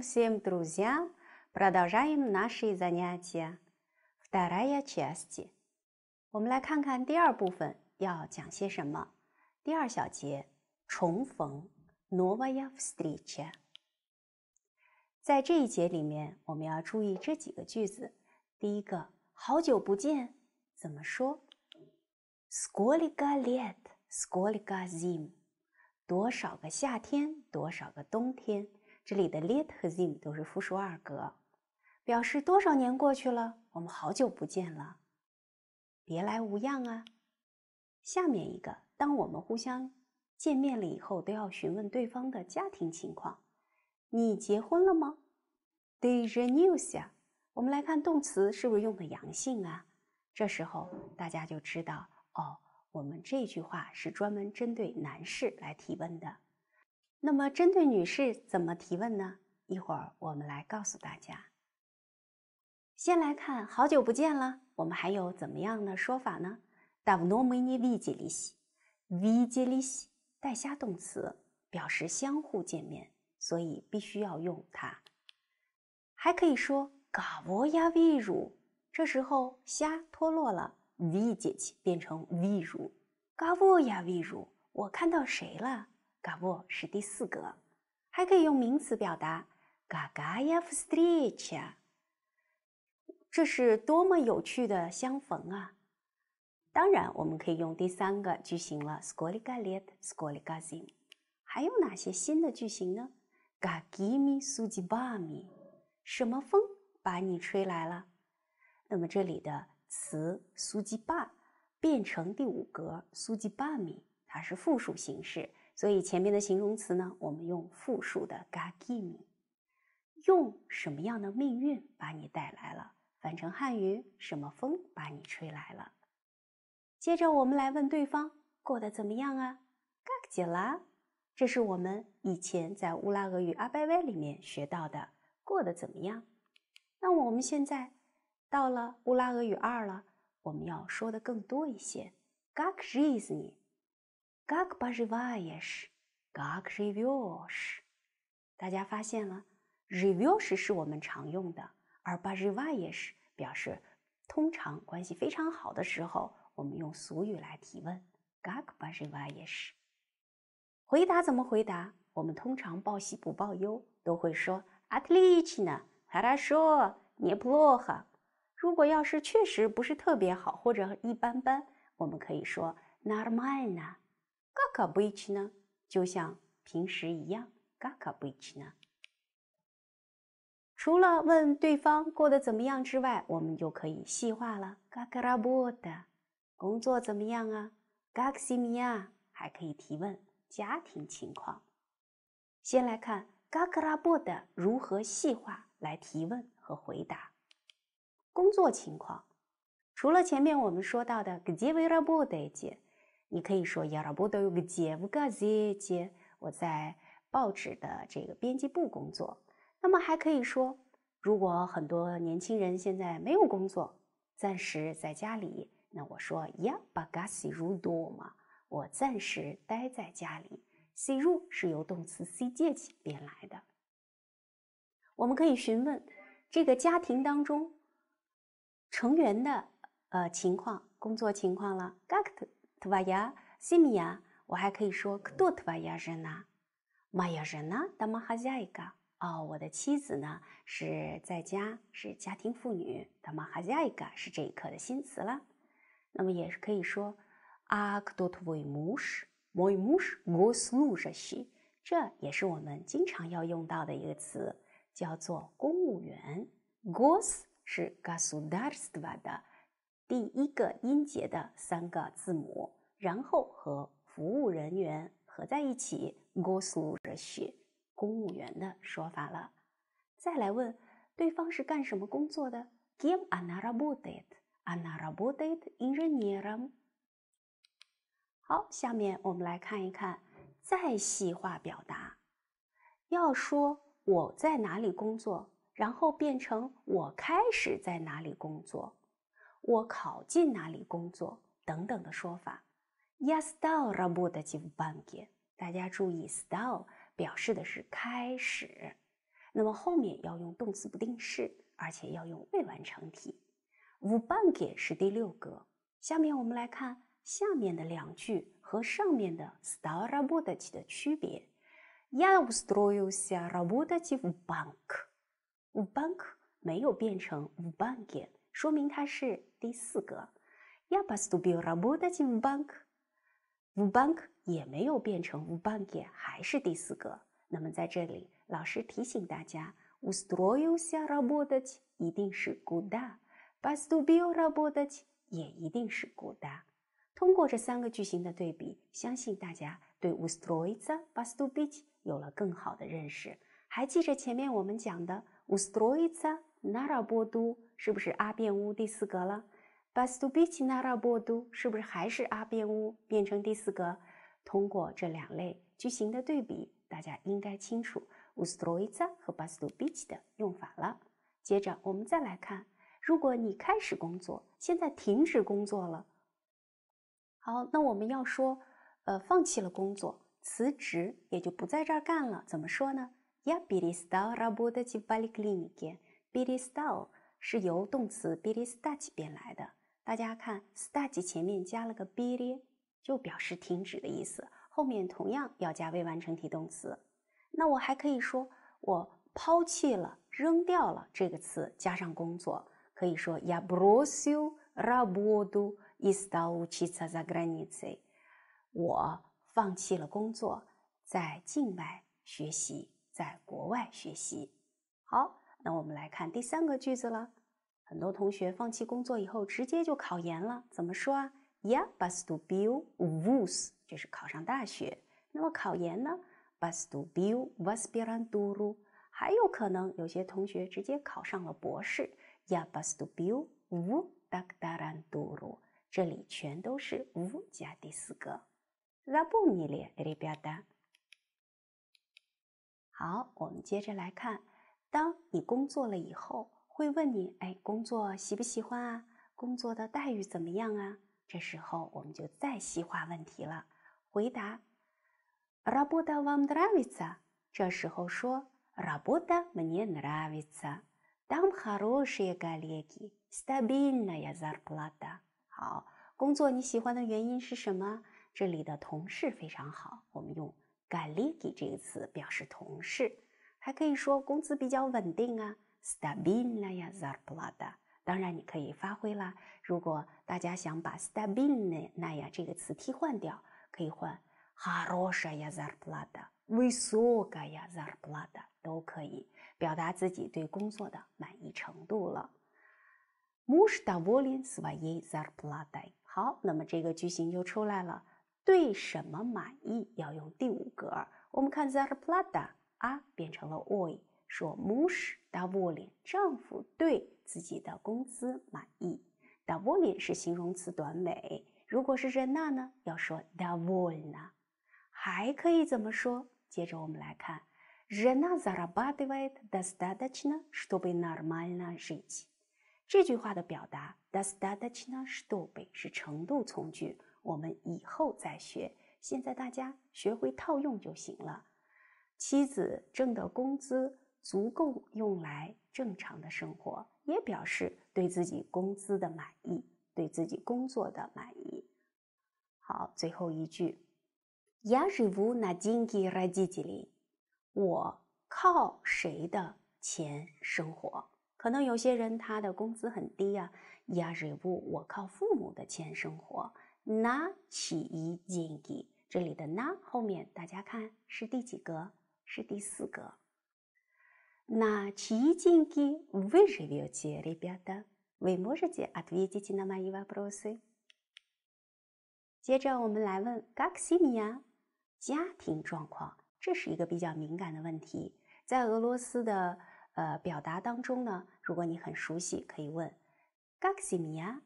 Всем друзьям, п р о о д л ж а е м наши занятия. Вторая часть。我们来看看第二部分要讲些什么。第二小节，重逢。Новая встреча。在这一节里面，我们要注意这几个句子。第一个，好久不见，怎么说？Сколько лет, сколько зим。多少个夏天，多少个冬天。这里的 lit 和 zim 都是复数二格，表示多少年过去了，我们好久不见了，别来无恙啊。下面一个，当我们互相见面了以后，都要询问对方的家庭情况，你结婚了吗 d e j e n e u s e 我们来看动词是不是用的阳性啊？这时候大家就知道，哦，我们这句话是专门针对男士来提问的。那么，针对女士怎么提问呢？一会儿我们来告诉大家。先来看，好久不见了，我们还有怎么样的说法呢？Davno mi ni v i j i l 带虾动词表示相互见面，所以必须要用它。还可以说 g a v o y 这时候虾脱落了 v i j 变成 viju。g a v 我看到谁了？嘎沃是第四格，还可以用名词表达，嘎嘎呀，f s t r i t c h 这是多么有趣的相逢啊！当然我们可以用第三个句型了，Schoolegalit Schoolegazim。还有哪些新的句型呢？Gagimi Sujibami。什么风把你吹来了？那么这里的词 Sujiba m 变成第五格，Sujibami 它是复数形式。所以前面的形容词呢，我们用复数的 gagimi，用什么样的命运把你带来了？翻成汉语，什么风把你吹来了？接着我们来问对方过得怎么样啊 g a g j i 这是我们以前在乌拉俄语阿拜威里面学到的，过得怎么样？那我们现在到了乌拉俄语二了，我们要说的更多一些 g a g j i s y 你 Га к башиваеш, га к ревюш. 大家发现了，ревюш 是我们常用的，而 a а ш и в а е ш 表示通常关系非常好的时候，我们用俗语来提问。a а к a а ш и в а е ш 回答怎么回答？我们通常报喜不报忧，都会说 least тлично!"，他说你不落 л 如果要是确实不是特别好或者一般般，我们可以说 н o р м а и н 嘎卡布奇呢，就像平时一样。嘎卡布奇呢，除了问对方过得怎么样之外，我们就可以细化了。嘎卡拉布的，工作怎么样啊？嘎克西米亚还可以提问家庭情况。先来看嘎卡拉布的如何细化来提问和回答工作情况。除了前面我们说到的格吉维拉布的姐。你可以说 Я работаю в газете，我在报纸的这个编辑部工作。那么还可以说，如果很多年轻人现在没有工作，暂时在家里，那我说 Я бываю дома，我暂时待在家里。Сижу 是由动词 с и д е 变来的。我们可以询问这个家庭当中成员的呃情况，工作情况了。Как ты？Твоя семья，我还可以说 кто твоя жена，моя жена дома хозяйка。哦，我的妻子呢是在家，是家庭妇女。Дома хозяйка 是这一课的新词了。那么也可以说 а кто твой муш，мой муш государствяший。这也是我们经常要用到的一个词，叫做公务员。Гос 是 государствовая 的。第一个音节的三个字母，然后和服务人员合在一起，g o 我输 h i 些公务员的说法了。再来问对方是干什么工作的？Give another u d a t a n o r h e u d a t i engineer. 好，下面我们来看一看，再细化表达。要说我在哪里工作，然后变成我开始在哪里工作。我考进哪里工作等等的说法。y a s t a rabudziv b a n k 大家注意 s t a r 表示的是开始，那么后面要用动词不定式，而且要用未完成体。v bank 是第六格。下面我们来看下面的两句和上面的 start rabudziv 的区别。yasdroi e sara b o d z i v bank，v bank 没有变成 v bank。说明它是第四格。Я поступила в Банк，В банк 也没有变成 В банке，还是第四格。那么在这里，老师提醒大家：Устроился в Банк 一定是 goodа，Поступила в Банк 也一定是 goodа。通过这三个句型的对比，相信大家对 Устроился，Поступила 有了更好的认识。还记得前面我们讲的 Устроился на работу？是不是阿变乌第四格了？Bastu b i c i nara b o d u 是不是还是阿变乌变成第四格？通过这两类句型的对比，大家应该清楚 u s t r o i z a 和 bastu b i c i 的用法了。接着我们再来看，如果你开始工作，现在停止工作了。好，那我们要说，呃，放弃了工作，辞职也就不在这儿干了。怎么说呢？Ya bitista rabuda je b a 是由动词 b i l i s t a r t 变来的。大家看 s t a r t 前面加了个 bieli，就表示停止的意思。后面同样要加未完成体动词。那我还可以说，我抛弃了、扔掉了这个词，加上工作，可以说：abrosi lavoro i s a v c h i s s a granci。我放弃了工作，在境外学习，在国外学习。好。那我们来看第三个句子了。很多同学放弃工作以后，直接就考研了。怎么说啊？Я басту бил вуз，就是考上大学。那么考研呢？Басту бил васберан дуру。还有可能有些同学直接考上了博士。Я басту бил у дакдаран дуру。这里全都是乌加第四个。Забумиля л я а 好，我们接着来看。当你工作了以后，会问你：“哎，工作喜不喜欢啊？工作的待遇怎么样啊？”这时候我们就再细化问题了。回答：“rabuda vam dravita。”这时候说：“rabuda mani dravita dum h a r u s h y galigi stabina zarplata。”好，工作你喜欢的原因是什么？这里的同事非常好，我们用 “galigi” 这个词表示同事。还可以说工资比较稳定啊，stabilnaya zarplada。当然，你可以发挥了。如果大家想把 stabilnaya 这个词替换掉，可以换 harosha ya zarplada、vysoka ya zarplada，都可以表达自己对工作的满意程度了。Mush davolim svoi zarplade。好，那么这个句型就出来了。对什么满意？要用第五格。我们看 zarplada。啊，变成了 oy，说 m u s h daoy，丈夫对自己的工资满意。daoy 是形容词短尾，如果是人 e 呢，要说 d a o l a 还可以怎么说？接着我们来看 rena z a r d i v a t dasdatchina shdobina malina s h i s 这句话的表达 dasdatchina shdobin 是程度从句，我们以后再学，现在大家学会套用就行了。妻子挣的工资足够用来正常的生活，也表示对自己工资的满意，对自己工作的满意。好，最后一句，Ya ribu na j i n k 我靠谁的钱生活？可能有些人他的工资很低呀，Ya r i b 我靠父母的钱生活。那起一 h i 这里的那后面大家看是第几个？是第四个。На читеньки вы живёте, ребята? Вы можете ответить на мои вопросы? 接着我们来问 Гаксимия 家庭状况，这是一个比较敏感的问题。在俄罗斯的呃表达当中呢，如果你很熟悉，可以问 Гаксимия，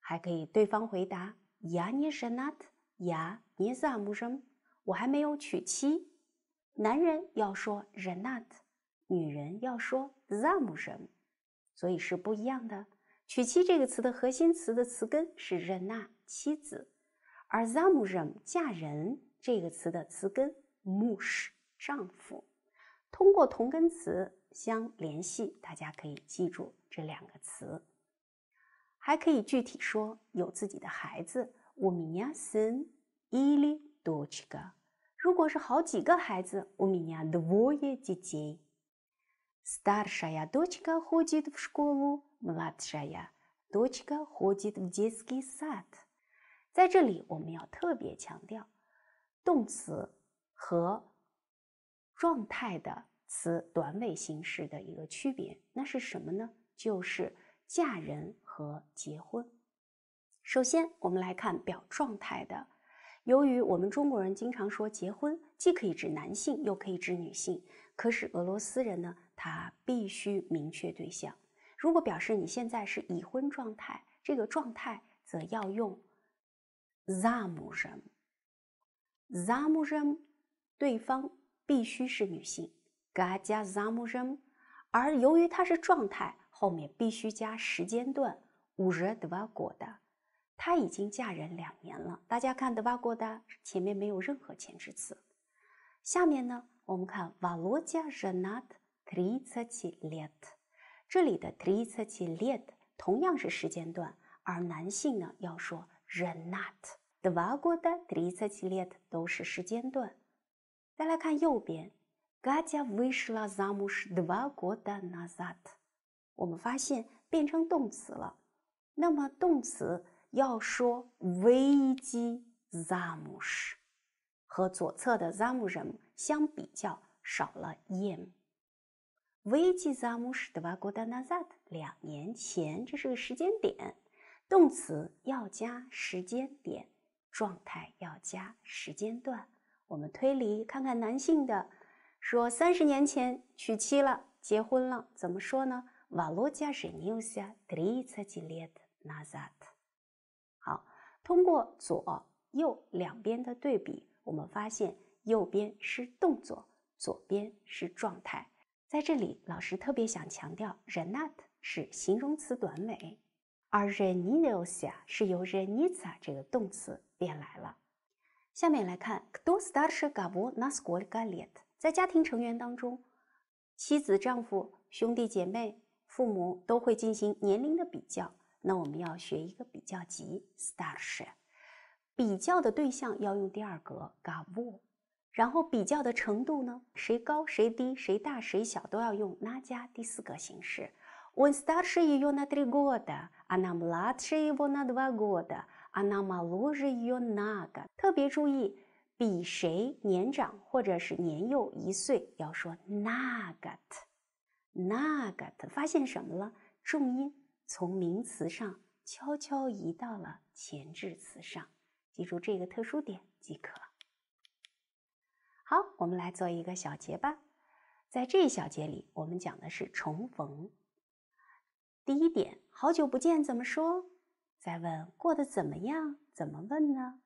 还可以对方回答 Я не женат, я не замужем。我还没有娶妻。男人要说 “renat”，女人要说 “zamr”，所以是不一样的。娶妻这个词的核心词的词根是 r e n a 妻子），而 “zamr”（ 嫁人）这个词的词根 “mush”（ 丈夫）。通过同根词相联系，大家可以记住这两个词。还可以具体说有自己的孩子我 m i n a s e n iliduchiga”。如果是好几个孩子，У меня двое детей. Старшая дочка ходит в школу, младшая дочка ходит в детский сад. 在这里，我们要特别强调动词和状态的词短尾形式的一个区别。那是什么呢？就是嫁人和结婚。首先，我们来看表状态的。由于我们中国人经常说结婚，既可以指男性，又可以指女性。可是俄罗斯人呢，他必须明确对象。如果表示你现在是已婚状态，这个状态则要用，zamushem，zamushem，对方必须是女性，加加 zamushem。而由于它是状态，后面必须加时间段，uresh dvagoda。她已经嫁人两年了。大家看，dvagga da 前面没有任何前置词。下面呢，我们看 va lga renat trisachilet，这里的 trisachilet 同样是时间段，而男性呢要说 renat。dvagga da trisachilet 都是时间段。再来看右边 ga ja vi shla zamu sh dvagga da nasat，我们发现变成动词了。那么动词。要说危机，zamush 和左侧的 zamuz s 相比较少了 yem。危机 zamush dva goda n a z a 那，两年前，这是个时间点。动词要加时间点，状态要加时间段。我们推理看看，男性的说三十年前娶妻了，结婚了，怎么说呢瓦罗加 o j a zheniusia t r i c e let nazat。通过左右两边的对比，我们发现右边是动作，左边是状态。在这里，老师特别想强调，renat 是形容词短尾，而 r e n i n o s 呀是由 r e n i z a 这个动词变来了。下面来看，do s t a r s h gabu n a s q g a l i a t 在家庭成员当中，妻子、丈夫、兄弟姐妹、父母都会进行年龄的比较。那我们要学一个比较级，starsh。比较的对象要用第二格 g a b o 然后比较的程度呢？谁高谁低，谁大谁小，都要用 na 加第四格形式。When starsh you na trigoda, anam latsh you nadvagoda, anam luge you nag。特别注意，比谁年长或者是年幼一岁，要说 nagat，nagat。发现什么了？重音。从名词上悄悄移到了前置词上，记住这个特殊点即可。好，我们来做一个小结吧。在这一小节里，我们讲的是重逢。第一点，好久不见怎么说？再问过得怎么样，怎么问呢？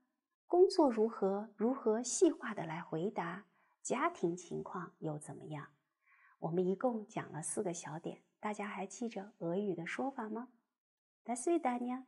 工作如何？如何细化的来回答？家庭情况又怎么样？我们一共讲了四个小点。大家还记着俄语的说法吗？Да сюда не.